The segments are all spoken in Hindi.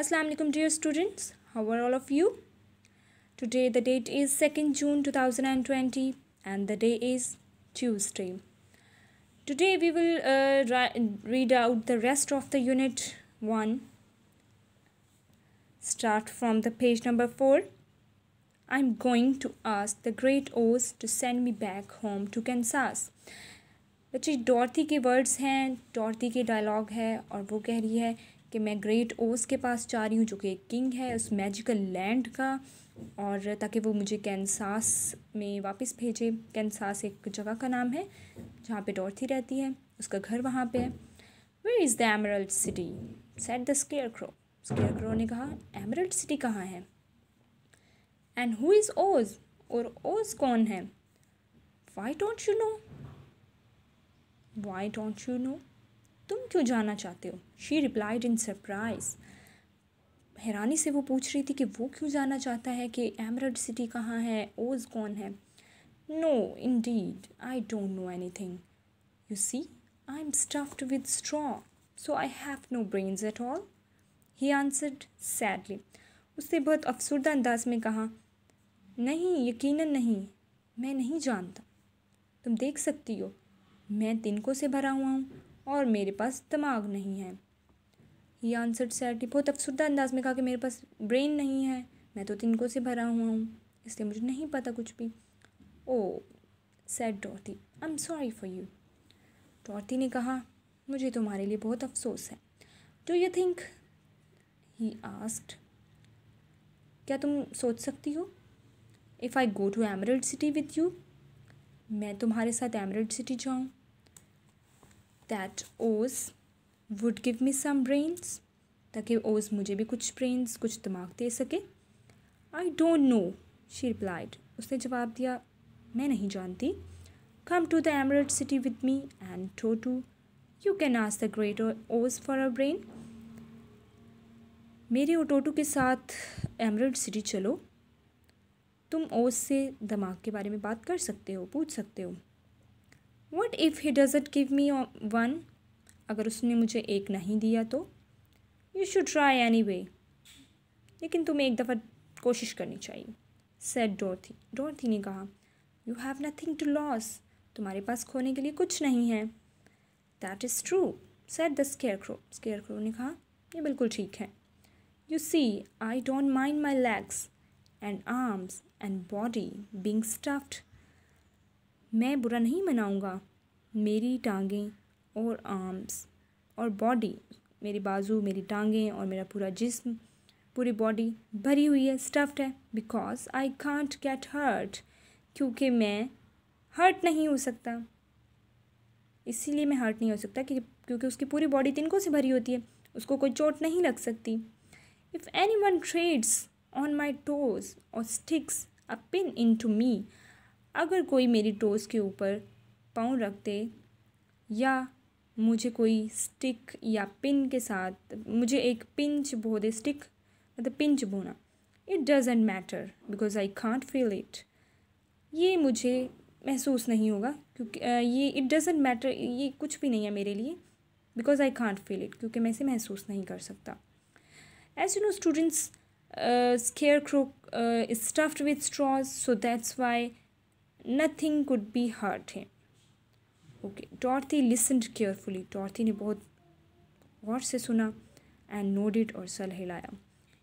Assalamu alaikum dear students how are all of you today the date is 2nd June 2020 and the day is Tuesday today we will uh, read out the rest of the unit 1 start from the page number 4 I'm going to ask the great O's to send me back home to Kansas बच्चे डॉर्थी के वर्ड्स हैं डॉर्थी के डायलॉग है और वो कह रही है कि मैं ग्रेट ओस के पास जा रही हूँ जो कि एक किंग है उस मैजिकल लैंड का और ताकि वो मुझे कैनसास में वापस भेजे कैनसास एक जगह का नाम है जहाँ पे डॉर्थी रहती है उसका घर वहाँ पे है where is the emerald city said the scarecrow scarecrow ने कहा एमरल्ड सिटी कहाँ है एंड हु इज़ ओज और ओज कौन है why don't you know why don't you know तुम क्यों जाना चाहते हो शी रिप्लाइड इन सरप्राइज़ हैरानी से वो पूछ रही थी कि वो क्यों जाना चाहता है कि एमरड सिटी कहाँ है ओज कौन है no indeed I don't know anything you see I am stuffed with straw so I have no brains at all he answered sadly उसने बहुत अफसरदा अंदाज में कहा नहीं यकीनन नहीं मैं नहीं जानता तुम देख सकती हो मैं तिनकों से भरा हुआ हूँ और मेरे पास दिमाग नहीं है ही आंसर सैटी बहुत अफसुदा अंदाज में कहा कि मेरे पास ब्रेन नहीं है मैं तो तिनकों से भरा हुआ हूँ इसलिए मुझे नहीं पता कुछ भी oh said Dorothy I am sorry for you Dorothy ने कहा मुझे तुम्हारे लिए बहुत अफसोस है do you think he asked क्या तुम सोच सकती हो if I go to emerald city with you मैं तुम्हारे साथ एमरल्ड सिटी जाऊँ that Oz would give me some brains ताकि ओज मुझे भी कुछ ब्रेन्स कुछ दिमाग दे सके I don't know she replied उसने जवाब दिया मैं नहीं जानती come to the emerald city with me and Toto you can ask the great Oz for a brain मेरे और टोटू के साथ एमरेड सिटी चलो तुम ओज से दिमाग के बारे में बात कर सकते हो पूछ सकते हो what if he doesn't give me one अगर उसने मुझे एक नहीं दिया तो you should try anyway लेकिन तुम्हें एक दफ़ा कोशिश करनी चाहिए सेट डोरथी डोरथी ने कहा you have nothing to lose तुम्हारे पास खोने के लिए कुछ नहीं है that is true said the scarecrow scarecrow ने कहा ये बिल्कुल ठीक है you see I don't mind my legs and arms and body being stuffed मैं बुरा नहीं मनाऊँगा मेरी टांगें और आर्म्स और बॉडी मेरे बाजू मेरी टांगें और मेरा पूरा जिस्म पूरी बॉडी भरी हुई है स्टफ्ड है because I can't get hurt क्योंकि मैं हर्ट नहीं हो सकता इसीलिए मैं हर्ट नहीं हो सकता कि क्योंकि उसकी पूरी बॉडी तिनकों से भरी होती है उसको कोई चोट नहीं लग सकती if anyone treads on my toes और sticks a pin into me अगर कोई मेरी टोस के ऊपर पाँव रख दे या मुझे कोई स्टिक या पिन के साथ मुझे एक पिंच बो दे स्टिक मतलब पिंच बोना it doesn't matter because I can't feel it ये मुझे महसूस नहीं होगा क्योंकि ये इट डजेंट मैटर ये कुछ भी नहीं है मेरे लिए because I can't feel it क्योंकि मैं इसे महसूस नहीं कर सकता as you know students scarecrow stuffed with straws so that's why nothing could be hurt him okay Dorothy listened carefully Dorothy ने बहुत गौर से सुना एंड नोडिड और सल हिलाया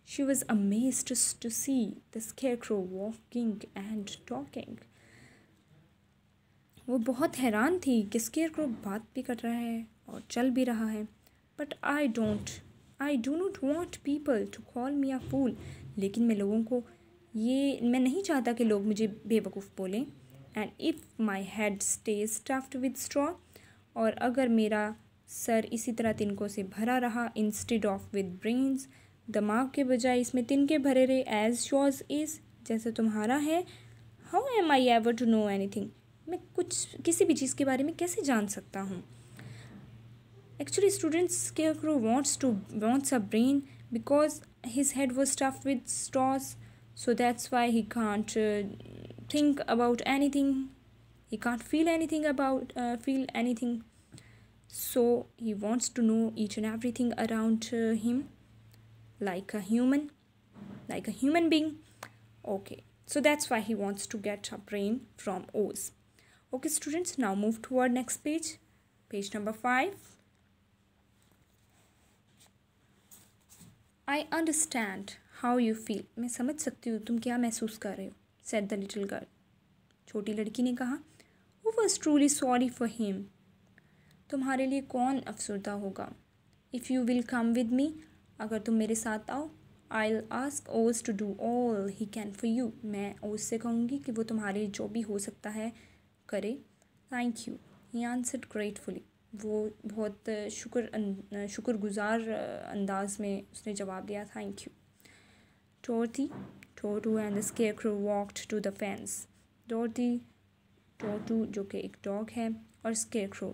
she was amaze to see the crow walking and talking वो बहुत हैरान थी कि क्रो बात भी कर रहा है और चल भी रहा है but I don't I do not want people to call me a fool लेकिन मैं लोगों को ये मैं नहीं चाहता कि लोग मुझे बेवकूफ़ बोलें and if my head stays stuffed with straw और अगर मेरा सर इसी तरह तिनकों से भरा रहा इंस्टेड ऑफ विद ब्रेन्स दिमाग के बजाय इसमें तिनके भरे रहे एज योर्स इज़ जैसे तुम्हारा है how am I ever to know anything मैं कुछ किसी भी चीज़ के बारे में कैसे जान सकता हूँ एक्चुअली स्टूडेंट्स के crow wants to wants a brain because his head was stuff with straws so that's why he can't think about anything he can't feel anything about uh, feel anything so he wants to know each and everything around uh, him like a human like a human being okay so that's why he wants to get a brain from o's okay students now move toward next page page number 5 I understand how you feel. मैं समझ सकती हूँ तुम क्या महसूस कर रहे हो सेट द लिटिल गर्ल छोटी लड़की ने कहा वो was truly sorry for him तुम्हारे लिए कौन अफसरदा होगा if you will come with me अगर तुम मेरे साथ आओ I ask Oz to do all he can for you मैं ओस से कहूँगी कि वो तुम्हारे जो भी हो सकता है करे thank you he answered gratefully वो बहुत शुक्र अं, शुक्रगुजार अंदाज में उसने जवाब दिया थैंक यू चौथी Toto and the scarecrow walked to the fence डोटी टोटू जो कि एक डॉग है और स्केयरक्रो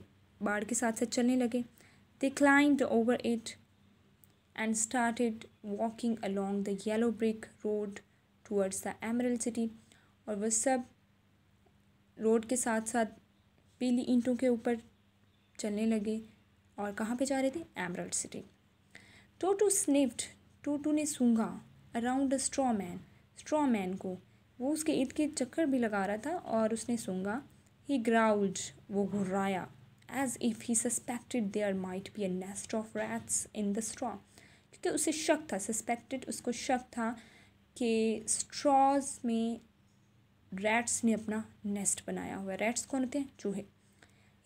बाढ़ के साथ साथ चलने लगे they climbed over it and started walking along the yellow brick road towards the emerald city और वह सब रोड के साथ साथ पीली ईंटों के ऊपर चलने लगे और कहाँ पे जा रहे थे emerald city Toto sniffed Toto ने सूंघा around a straw man straw man को वो उसके ईद के चक्कर भी लगा रहा था और उसने सूंगा ही ग्राउल्ड वो घुर्राया as if he suspected there might be a nest of rats in the straw क्योंकि उसे शक था सस्पेक्टेड उसको शक था कि स्ट्रॉज में रैट्स ने अपना नेस्ट बनाया हुआ रैट्स कौन होते हैं चूहे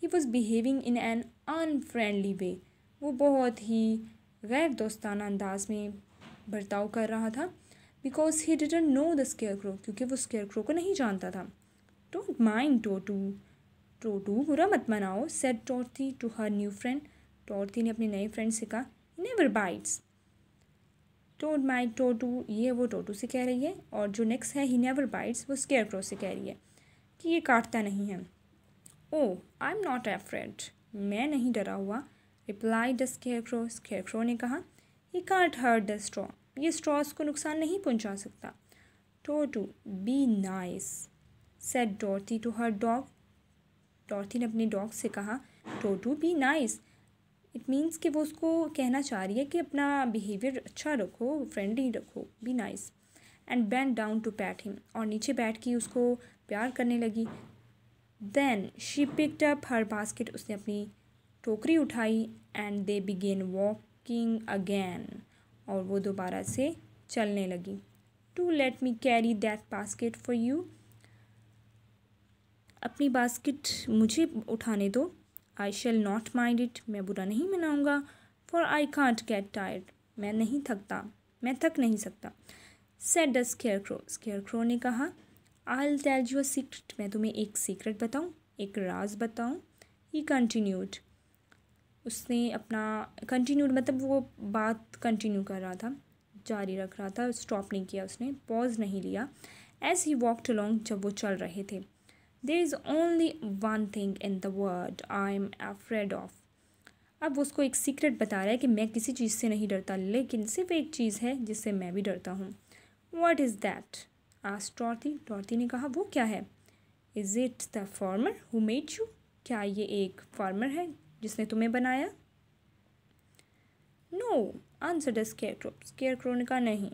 he was behaving in an unfriendly way वो बहुत ही गैर दोस्ताना अंदाज में बर्ताव कर रहा था because he didn't know the scarecrow क्योंकि वो स्केयर क्रो को नहीं जानता था डोंट माइंड टोटू टोटू बुरा मत मनाओ said Dorothy to her new friend Dorothy ने अपनी नए फ्रेंड से कहा never bites don't mind Toto ये वो टोटू से कह रही है और जो नेक्स्ट है ही नेवर बाइट्स वो स्केयर क्रो से कह रही है कि ये काटता नहीं है oh I am not afraid मैं नहीं डरा हुआ reply the scarecrow scarecrow ने कहा he can't hurt the straw ये स्ट्रॉस को नुकसान नहीं पहुंचा सकता to be nice said Dorothy to her dog Dorothy ने अपने डॉग से कहा to be nice it means कि वो उसको कहना चाह रही है कि अपना बिहेवियर अच्छा रखो फ्रेंडली रखो be nice and bent down to pat him और नीचे बैठ के उसको प्यार करने लगी then she picked up her basket उसने अपनी टोकरी उठाई and they began walking again और वो दोबारा से चलने लगी to let me carry that basket for you अपनी बास्केट मुझे उठाने दो I shall not mind it मैं बुरा नहीं मनाऊँगा for I can't get tired मैं नहीं थकता मैं थक नहीं सकता said the scarecrow scarecrow ने कहा I tell you a secret मैं तुम्हें एक सीक्रेट बताऊँ एक राज बताऊँ ही कंटिन्यूड उसने अपना कंटिन्यूड मतलब वो बात कंटिन्यू कर रहा था जारी रख रहा था स्टॉप नहीं किया उसने पॉज नहीं लिया एज ही वॉकड लॉन्ग जब वो चल रहे थे there is only one thing in the world I am afraid of अब उसको एक सीक्रेट बता रहा है कि मैं किसी चीज़ से नहीं डरता लेकिन सिर्फ एक चीज़ है जिससे मैं भी डरता हूँ वाट इज़ दैट आज टॉर्थी टॉर्थी ने कहा वो क्या है is it the farmer who made you क्या ये एक फार्मर है जिसने तुम्हें बनाया no answer the scarecrow scarecrow ने कहा नहीं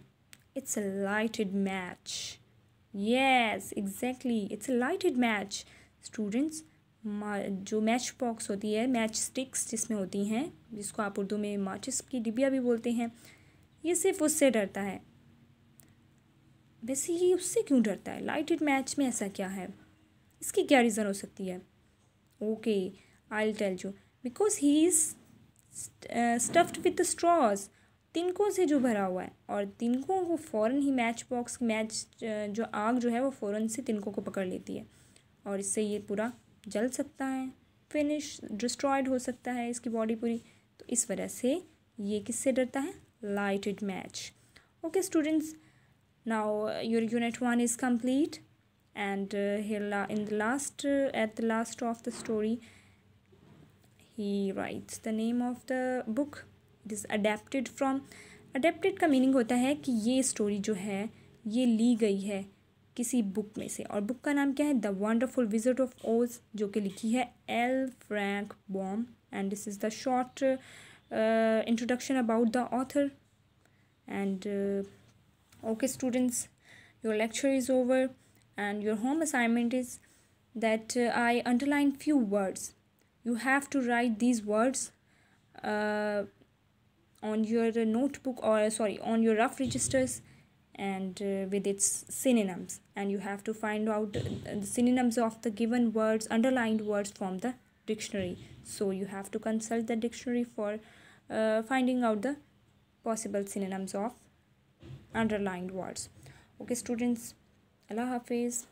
it's a lighted match yes exactly it's a lighted match students जो मैच पॉक्स होती है मैच स्टिक्स जिसमें होती हैं जिसको आप उर्दू में माचिस की डिबिया भी बोलते हैं ये सिर्फ उससे डरता है वैसे ये उससे क्यों डरता है लाइटेड मैच में ऐसा क्या है इसकी क्या रीज़न हो सकती है okay I tell you because he is stuffed with straws तिनकों से जो भरा हुआ है और तिनकों को फ़ौरन ही मैच बॉक्स मैच जो आग जो है वो फ़ौरन से तिनकों को पकड़ लेती है और इससे ये पूरा जल सकता है फिनिश डिस्ट्रॉयड हो सकता है इसकी बॉडी पूरी तो इस वजह से ये किससे डरता है lighted match okay students now your unit one is complete and in the last at the last of the story he writes the name of the book it is adapted from adapted का मीनिंग होता है कि ये स्टोरी जो है ये ली गई है किसी बुक में से और बुक का नाम क्या है द वंडरफुल विजिट ऑफ ओज जो कि लिखी है L Frank Baum and this is the short introduction about the author and okay students your lecture is over and your home assignment is that I underline few words you have to write these words uh, on your notebook or sorry on your rough registers and uh, with its synonyms and you have to find out the synonyms of the given words underlined words from the dictionary so you have to consult the dictionary for uh, finding out the possible synonyms of underlined words okay students allah hafiz